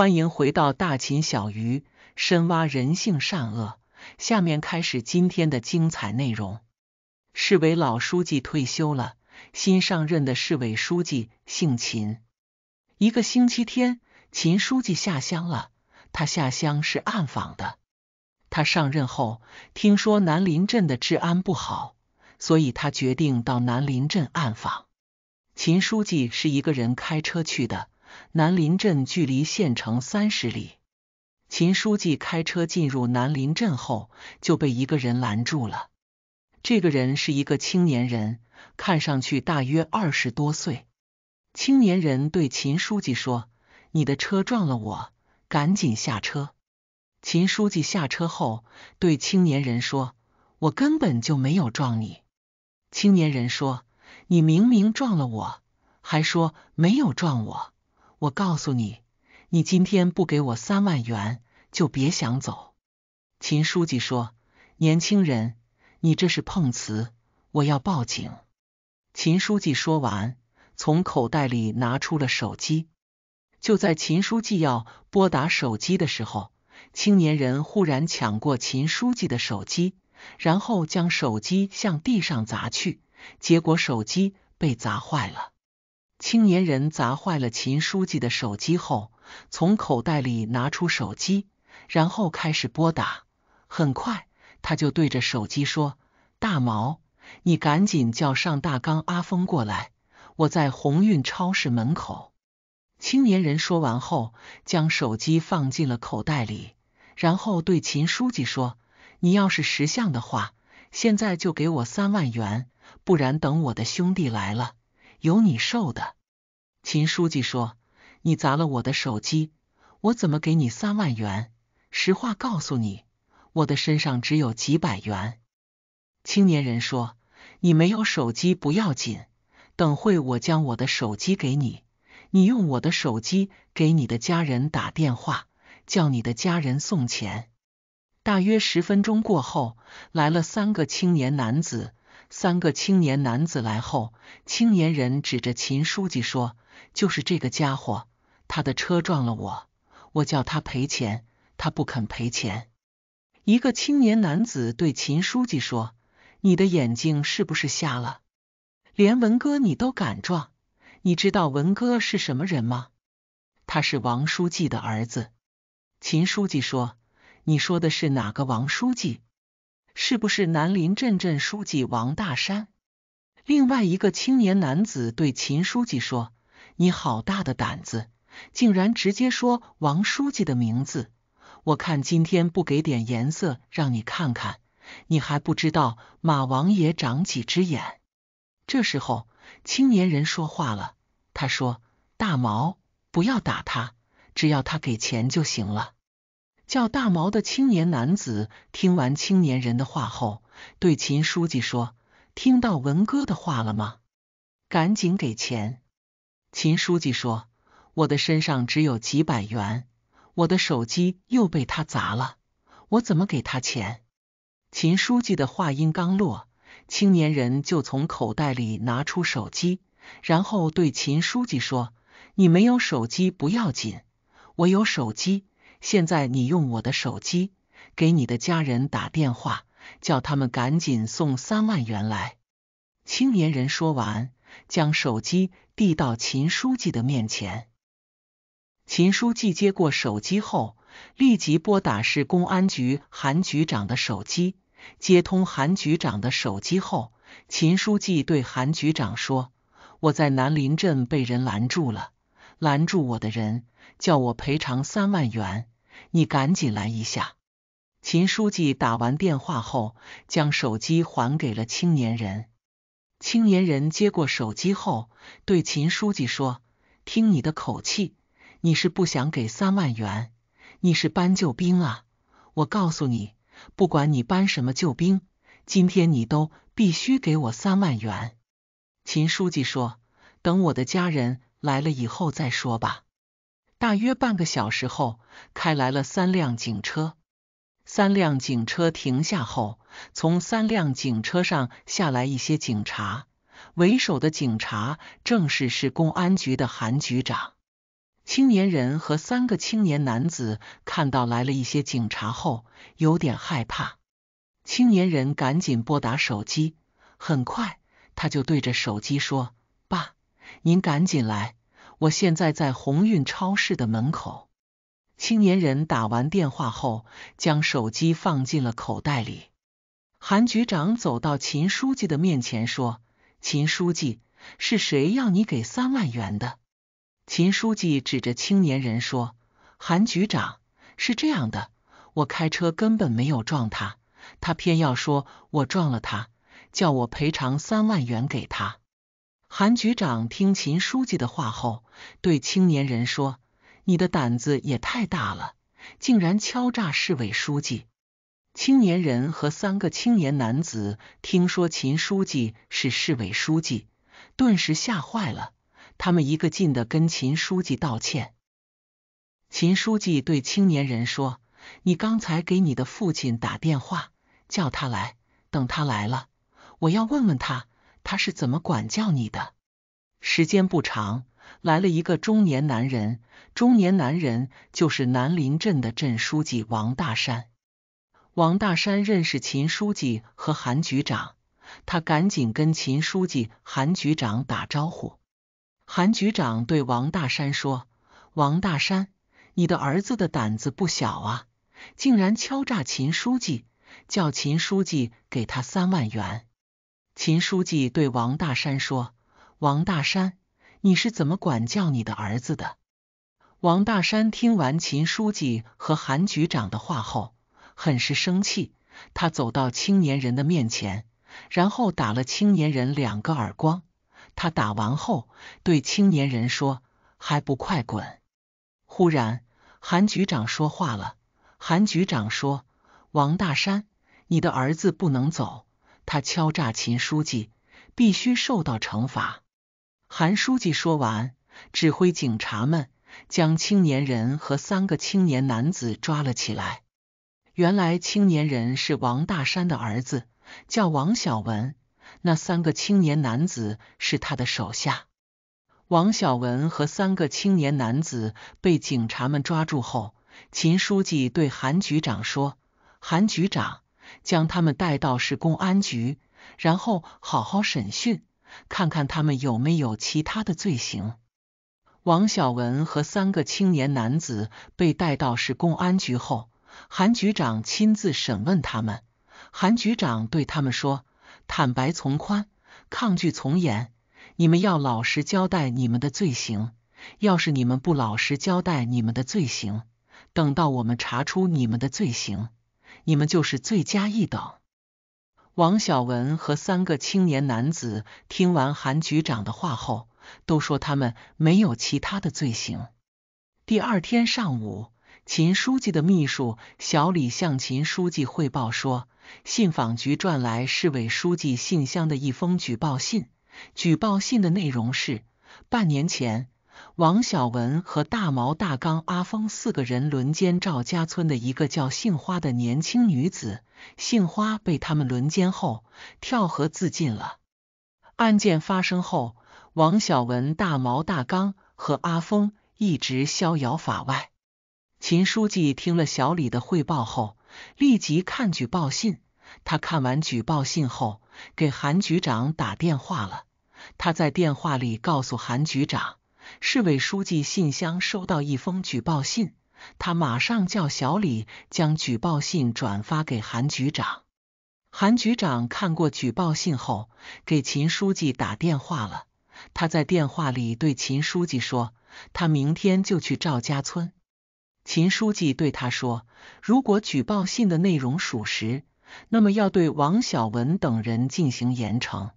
欢迎回到大秦小鱼，深挖人性善恶。下面开始今天的精彩内容。市委老书记退休了，新上任的市委书记姓秦。一个星期天，秦书记下乡了。他下乡是暗访的。他上任后，听说南林镇的治安不好，所以他决定到南林镇暗访。秦书记是一个人开车去的。南林镇距离县城三十里。秦书记开车进入南林镇后，就被一个人拦住了。这个人是一个青年人，看上去大约二十多岁。青年人对秦书记说：“你的车撞了我，赶紧下车。”秦书记下车后，对青年人说：“我根本就没有撞你。”青年人说：“你明明撞了我，还说没有撞我。”我告诉你，你今天不给我三万元，就别想走。秦书记说：“年轻人，你这是碰瓷，我要报警。”秦书记说完，从口袋里拿出了手机。就在秦书记要拨打手机的时候，青年人忽然抢过秦书记的手机，然后将手机向地上砸去，结果手机被砸坏了。青年人砸坏了秦书记的手机后，从口袋里拿出手机，然后开始拨打。很快，他就对着手机说：“大毛，你赶紧叫上大刚、阿峰过来，我在鸿运超市门口。”青年人说完后，将手机放进了口袋里，然后对秦书记说：“你要是识相的话，现在就给我三万元，不然等我的兄弟来了。”有你受的，秦书记说：“你砸了我的手机，我怎么给你三万元？实话告诉你，我的身上只有几百元。”青年人说：“你没有手机不要紧，等会我将我的手机给你，你用我的手机给你的家人打电话，叫你的家人送钱。”大约十分钟过后，来了三个青年男子。三个青年男子来后，青年人指着秦书记说：“就是这个家伙，他的车撞了我，我叫他赔钱，他不肯赔钱。”一个青年男子对秦书记说：“你的眼睛是不是瞎了？连文哥你都敢撞？你知道文哥是什么人吗？他是王书记的儿子。”秦书记说：“你说的是哪个王书记？”是不是南林镇镇书记王大山？另外一个青年男子对秦书记说：“你好大的胆子，竟然直接说王书记的名字！我看今天不给点颜色让你看看，你还不知道马王爷长几只眼。”这时候，青年人说话了，他说：“大毛，不要打他，只要他给钱就行了。”叫大毛的青年男子听完青年人的话后，对秦书记说：“听到文哥的话了吗？赶紧给钱。”秦书记说：“我的身上只有几百元，我的手机又被他砸了，我怎么给他钱？”秦书记的话音刚落，青年人就从口袋里拿出手机，然后对秦书记说：“你没有手机不要紧，我有手机。”现在你用我的手机给你的家人打电话，叫他们赶紧送三万元来。青年人说完，将手机递到秦书记的面前。秦书记接过手机后，立即拨打市公安局韩局长的手机。接通韩局长的手机后，秦书记对韩局长说：“我在南林镇被人拦住了。”拦住我的人，叫我赔偿三万元，你赶紧拦一下。秦书记打完电话后，将手机还给了青年人。青年人接过手机后，对秦书记说：“听你的口气，你是不想给三万元，你是搬救兵啊？我告诉你，不管你搬什么救兵，今天你都必须给我三万元。”秦书记说：“等我的家人。”来了以后再说吧。大约半个小时后，开来了三辆警车。三辆警车停下后，从三辆警车上下来一些警察，为首的警察正是市公安局的韩局长。青年人和三个青年男子看到来了一些警察后，有点害怕。青年人赶紧拨打手机，很快他就对着手机说。您赶紧来，我现在在鸿运超市的门口。青年人打完电话后，将手机放进了口袋里。韩局长走到秦书记的面前说：“秦书记，是谁要你给三万元的？”秦书记指着青年人说：“韩局长，是这样的，我开车根本没有撞他，他偏要说我撞了他，叫我赔偿三万元给他。”韩局长听秦书记的话后，对青年人说：“你的胆子也太大了，竟然敲诈市委书记！”青年人和三个青年男子听说秦书记是市委书记，顿时吓坏了。他们一个劲的跟秦书记道歉。秦书记对青年人说：“你刚才给你的父亲打电话，叫他来，等他来了，我要问问他。”他是怎么管教你的？时间不长，来了一个中年男人。中年男人就是南林镇的镇书记王大山。王大山认识秦书记和韩局长，他赶紧跟秦书记、韩局长打招呼。韩局长对王大山说：“王大山，你的儿子的胆子不小啊，竟然敲诈秦书记，叫秦书记给他三万元。”秦书记对王大山说：“王大山，你是怎么管教你的儿子的？”王大山听完秦书记和韩局长的话后，很是生气。他走到青年人的面前，然后打了青年人两个耳光。他打完后，对青年人说：“还不快滚！”忽然，韩局长说话了。韩局长说：“王大山，你的儿子不能走。”他敲诈秦书记，必须受到惩罚。韩书记说完，指挥警察们将青年人和三个青年男子抓了起来。原来青年人是王大山的儿子，叫王小文。那三个青年男子是他的手下。王小文和三个青年男子被警察们抓住后，秦书记对韩局长说：“韩局长。”将他们带到市公安局，然后好好审讯，看看他们有没有其他的罪行。王小文和三个青年男子被带到市公安局后，韩局长亲自审问他们。韩局长对他们说：“坦白从宽，抗拒从严。你们要老实交代你们的罪行。要是你们不老实交代你们的罪行，等到我们查出你们的罪行。”你们就是罪加一等。王小文和三个青年男子听完韩局长的话后，都说他们没有其他的罪行。第二天上午，秦书记的秘书小李向秦书记汇报说，信访局转来市委书记信箱的一封举报信。举报信的内容是，半年前。王小文和大毛、大刚、阿峰四个人轮奸赵家村的一个叫杏花的年轻女子，杏花被他们轮奸后跳河自尽了。案件发生后，王小文、大毛、大刚和阿峰一直逍遥法外。秦书记听了小李的汇报后，立即看举报信。他看完举报信后，给韩局长打电话了。他在电话里告诉韩局长。市委书记信箱收到一封举报信，他马上叫小李将举报信转发给韩局长。韩局长看过举报信后，给秦书记打电话了。他在电话里对秦书记说：“他明天就去赵家村。”秦书记对他说：“如果举报信的内容属实，那么要对王小文等人进行严惩。”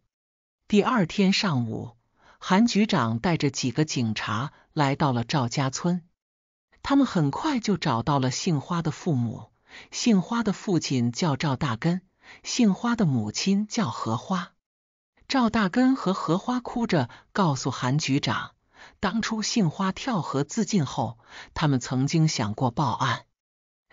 第二天上午。韩局长带着几个警察来到了赵家村，他们很快就找到了杏花的父母。杏花的父亲叫赵大根，杏花的母亲叫荷花。赵大根和荷花哭着告诉韩局长，当初杏花跳河自尽后，他们曾经想过报案，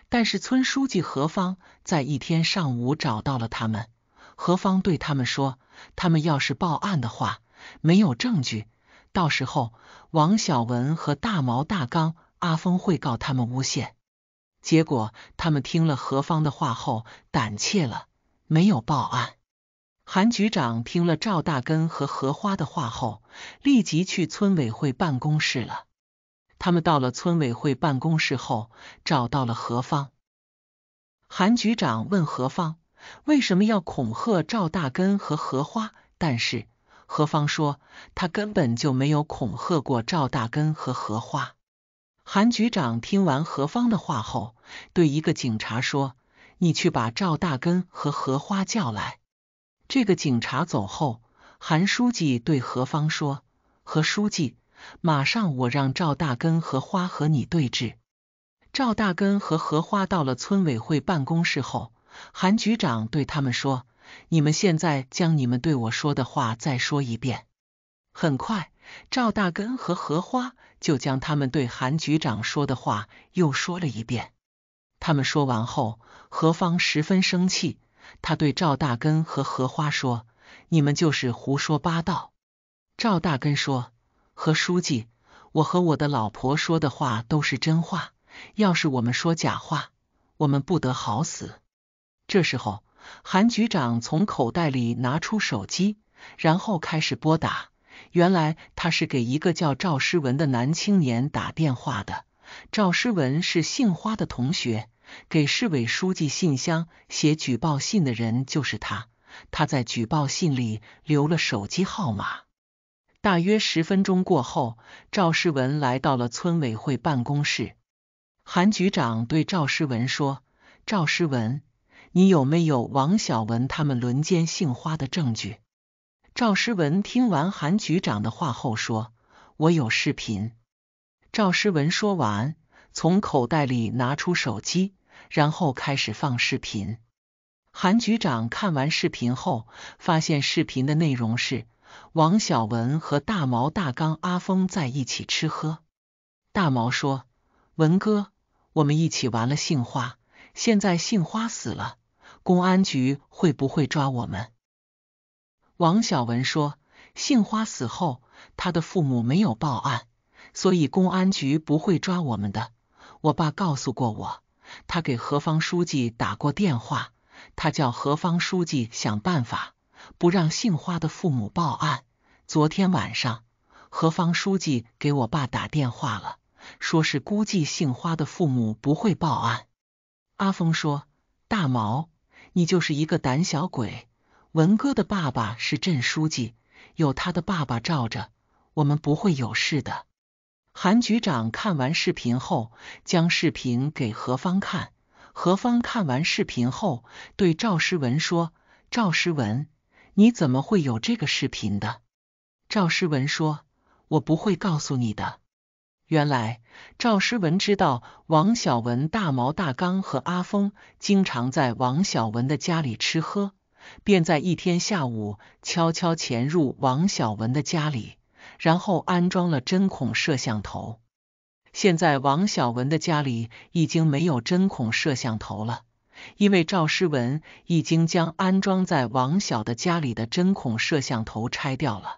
但是村书记何方在一天上午找到了他们。何方对他们说，他们要是报案的话。没有证据，到时候王小文和大毛、大刚、阿峰会告他们诬陷。结果他们听了何方的话后胆怯了，没有报案。韩局长听了赵大根和荷花的话后，立即去村委会办公室了。他们到了村委会办公室后，找到了何方。韩局长问何方为什么要恐吓赵大根和荷花，但是。何芳说，他根本就没有恐吓过赵大根和荷花。韩局长听完何芳的话后，对一个警察说：“你去把赵大根和荷花叫来。”这个警察走后，韩书记对何芳说：“何书记，马上我让赵大根和花和你对峙。”赵大根和荷花到了村委会办公室后，韩局长对他们说。你们现在将你们对我说的话再说一遍。很快，赵大根和荷花就将他们对韩局长说的话又说了一遍。他们说完后，何芳十分生气，他对赵大根和荷花说：“你们就是胡说八道。”赵大根说：“何书记，我和我的老婆说的话都是真话，要是我们说假话，我们不得好死。”这时候。韩局长从口袋里拿出手机，然后开始拨打。原来他是给一个叫赵诗文的男青年打电话的。赵诗文是杏花的同学，给市委书记信箱写举报信的人就是他。他在举报信里留了手机号码。大约十分钟过后，赵诗文来到了村委会办公室。韩局长对赵诗文说：“赵诗文。”你有没有王小文他们轮奸杏花的证据？赵诗文听完韩局长的话后说：“我有视频。”赵诗文说完，从口袋里拿出手机，然后开始放视频。韩局长看完视频后，发现视频的内容是王小文和大毛、大刚、阿峰在一起吃喝。大毛说：“文哥，我们一起玩了杏花，现在杏花死了。”公安局会不会抓我们？王小文说：“杏花死后，他的父母没有报案，所以公安局不会抓我们的。我爸告诉过我，他给何方书记打过电话，他叫何方书记想办法不让杏花的父母报案。昨天晚上，何方书记给我爸打电话了，说是估计杏花的父母不会报案。”阿峰说：“大毛。”你就是一个胆小鬼，文哥的爸爸是镇书记，有他的爸爸罩着，我们不会有事的。韩局长看完视频后，将视频给何方看，何方看完视频后，对赵诗文说：“赵诗文，你怎么会有这个视频的？”赵诗文说：“我不会告诉你的。”原来赵诗文知道王小文、大毛、大刚和阿峰经常在王小文的家里吃喝，便在一天下午悄悄潜入王小文的家里，然后安装了针孔摄像头。现在王小文的家里已经没有针孔摄像头了，因为赵诗文已经将安装在王小的家里的针孔摄像头拆掉了。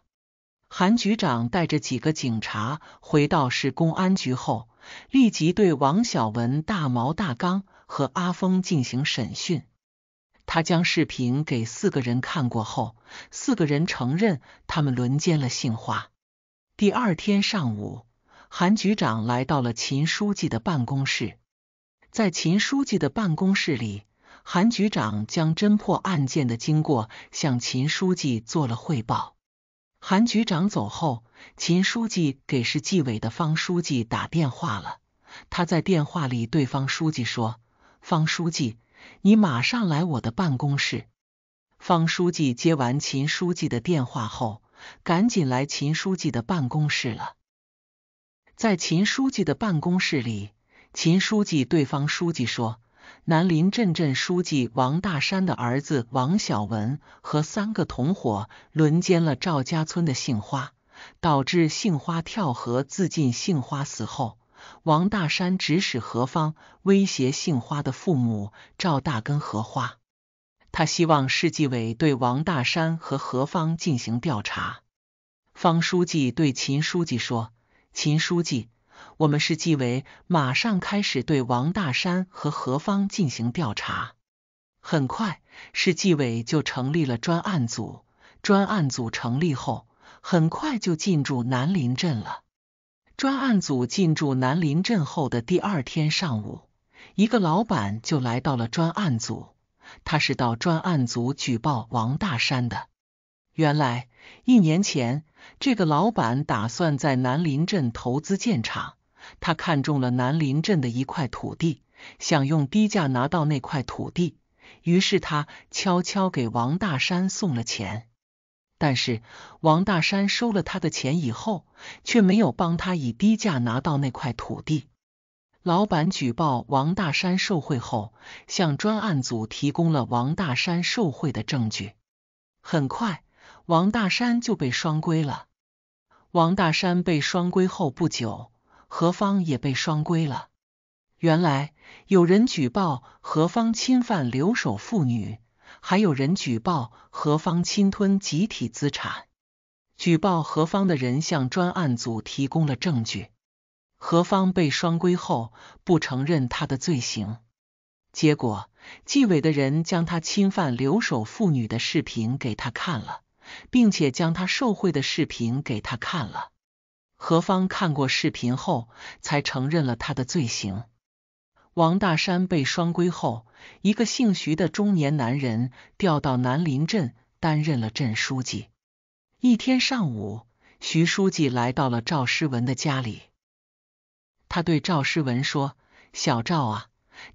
韩局长带着几个警察回到市公安局后，立即对王小文、大毛、大刚和阿峰进行审讯。他将视频给四个人看过后，四个人承认他们轮奸了杏花。第二天上午，韩局长来到了秦书记的办公室。在秦书记的办公室里，韩局长将侦破案件的经过向秦书记做了汇报。韩局长走后，秦书记给市纪委的方书记打电话了。他在电话里对方书记说：“方书记，你马上来我的办公室。”方书记接完秦书记的电话后，赶紧来秦书记的办公室了。在秦书记的办公室里，秦书记对方书记说。南林镇镇书记王大山的儿子王小文和三个同伙轮奸了赵家村的杏花，导致杏花跳河自尽。杏花死后，王大山指使何方威胁杏花的父母赵大根、何花。他希望市纪委对王大山和何方进行调查。方书记对秦书记说：“秦书记。”我们市纪委马上开始对王大山和何芳进行调查。很快，市纪委就成立了专案组。专案组成立后，很快就进驻南林镇了。专案组进驻南林镇后的第二天上午，一个老板就来到了专案组。他是到专案组举报王大山的。原来，一年前，这个老板打算在南林镇投资建厂。他看中了南林镇的一块土地，想用低价拿到那块土地，于是他悄悄给王大山送了钱。但是王大山收了他的钱以后，却没有帮他以低价拿到那块土地。老板举报王大山受贿后，向专案组提供了王大山受贿的证据。很快，王大山就被双规了。王大山被双规后不久。何方也被双规了。原来有人举报何方侵犯留守妇女，还有人举报何方侵吞集体资产。举报何方的人向专案组提供了证据。何方被双规后不承认他的罪行，结果纪委的人将他侵犯留守妇女的视频给他看了，并且将他受贿的视频给他看了。何芳看过视频后，才承认了他的罪行。王大山被双规后，一个姓徐的中年男人调到南林镇担任了镇书记。一天上午，徐书记来到了赵诗文的家里，他对赵诗文说：“小赵啊，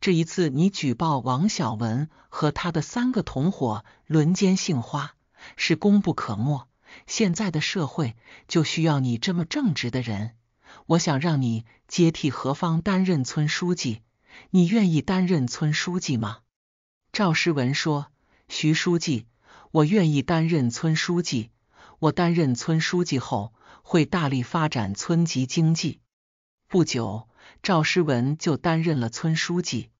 这一次你举报王小文和他的三个同伙轮奸杏花，是功不可没。”现在的社会就需要你这么正直的人。我想让你接替何方担任村书记，你愿意担任村书记吗？赵诗文说：“徐书记，我愿意担任村书记。我担任村书记后，会大力发展村级经济。”不久，赵诗文就担任了村书记。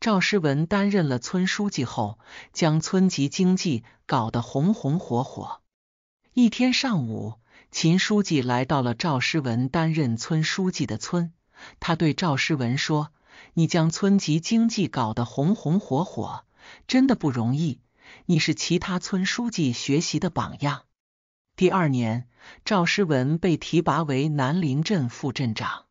赵诗文担任了村书记后，将村级经济搞得红红火火。一天上午，秦书记来到了赵诗文担任村书记的村，他对赵诗文说：“你将村级经济搞得红红火火，真的不容易，你是其他村书记学习的榜样。”第二年，赵诗文被提拔为南陵镇副镇长。